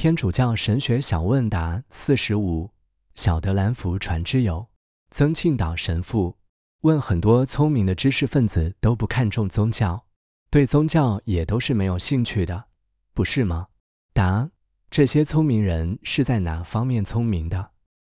天主教神学小问答四十五：小德兰福传之友，曾庆岛神父问，很多聪明的知识分子都不看重宗教，对宗教也都是没有兴趣的，不是吗？答：这些聪明人是在哪方面聪明的？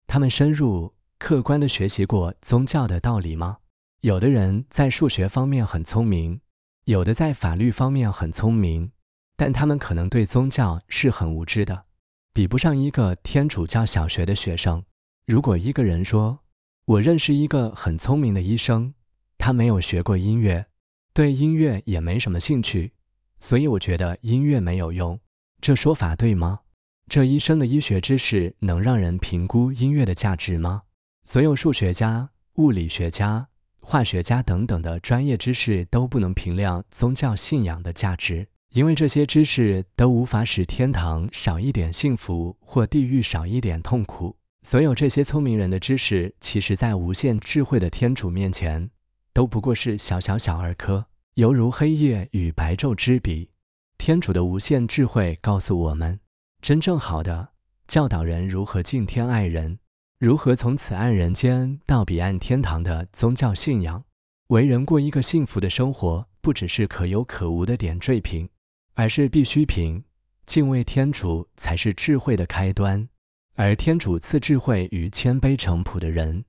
他们深入客观的学习过宗教的道理吗？有的人在数学方面很聪明，有的在法律方面很聪明。但他们可能对宗教是很无知的，比不上一个天主教小学的学生。如果一个人说：“我认识一个很聪明的医生，他没有学过音乐，对音乐也没什么兴趣，所以我觉得音乐没有用。”这说法对吗？这医生的医学知识能让人评估音乐的价值吗？所有数学家、物理学家、化学家等等的专业知识都不能评量宗教信仰的价值。因为这些知识都无法使天堂少一点幸福或地狱少一点痛苦。所有这些聪明人的知识，其实，在无限智慧的天主面前，都不过是小小小儿科，犹如黑夜与白昼之比。天主的无限智慧告诉我们，真正好的教导人如何敬天爱人，如何从此岸人间到彼岸天堂的宗教信仰，为人过一个幸福的生活，不只是可有可无的点缀品。而是必需品，敬畏天主才是智慧的开端，而天主赐智慧于谦卑诚朴的人。